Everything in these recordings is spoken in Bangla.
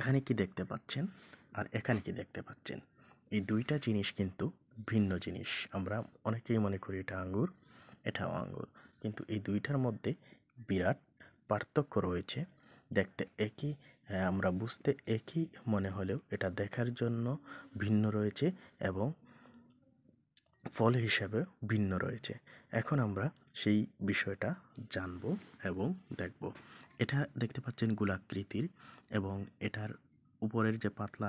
এখানে কি দেখতে পাচ্ছেন আর এখানে কি দেখতে পাচ্ছেন এই দুইটা জিনিস কিন্তু ভিন্ন জিনিস আমরা অনেকেই মনে করি এটা আঙ্গুর এটাও আঙ্গুর কিন্তু এই দুইটার মধ্যে বিরাট পার্থক্য রয়েছে দেখতে একই হ্যাঁ, আমরা বুঝতে একই মনে হলেও এটা দেখার জন্য ভিন্ন রয়েছে এবং ফল হিসাবে ভিন্ন রয়েছে এখন আমরা সেই বিষয়টা জানব এবং দেখব এটা দেখতে পাচ্ছেন গোলাকৃতির এবং এটার উপরের যে পাতলা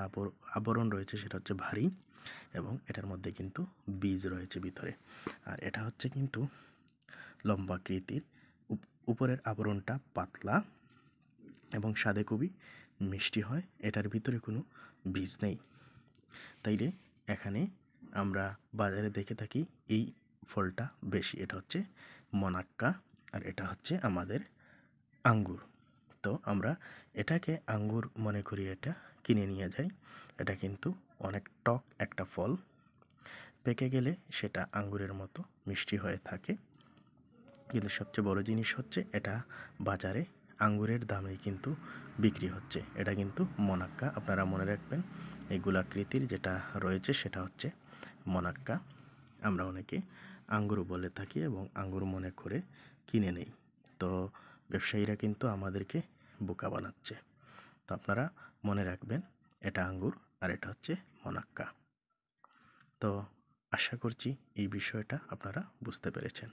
আবরণ রয়েছে সেটা হচ্ছে ভারী এবং এটার মধ্যে কিন্তু বীজ রয়েছে ভিতরে আর এটা হচ্ছে কিন্তু লম্বাকৃতির উপরের আবরণটা পাতলা এবং স্বাদে খুবই মিষ্টি হয় এটার ভিতরে কোনো বীজ নেই তাইলে এখানে আমরা বাজারে দেখে থাকি এই ফলটা বেশি এটা হচ্ছে মোনাক্কা আর এটা হচ্ছে আমাদের আঙ্গুর তো আমরা এটাকে আঙ্গুর মনে করি এটা কিনে নিয়ে যাই এটা কিন্তু অনেক টক একটা ফল পেকে গেলে সেটা আঙ্গুরের মতো মিষ্টি হয়ে থাকে কিন্তু সবচেয়ে বড় জিনিস হচ্ছে এটা বাজারে আঙ্গুরের দামে কিন্তু বিক্রি হচ্ছে এটা কিন্তু মোনাক্কা আপনারা মনে রাখবেন এই গোলাকৃতির যেটা রয়েছে সেটা হচ্ছে মনাক্কা আমরা অনেকে আঙ্গুর বলে থাকি এবং আঙ্গুর মনে করে কিনে নেই তো ব্যবসায়ীরা কিন্তু আমাদেরকে বোকা বানাচ্ছে তো আপনারা মনে রাখবেন এটা আঙ্গুর আর এটা হচ্ছে মনাক্কা তো আশা করছি এই বিষয়টা আপনারা বুঝতে পেরেছেন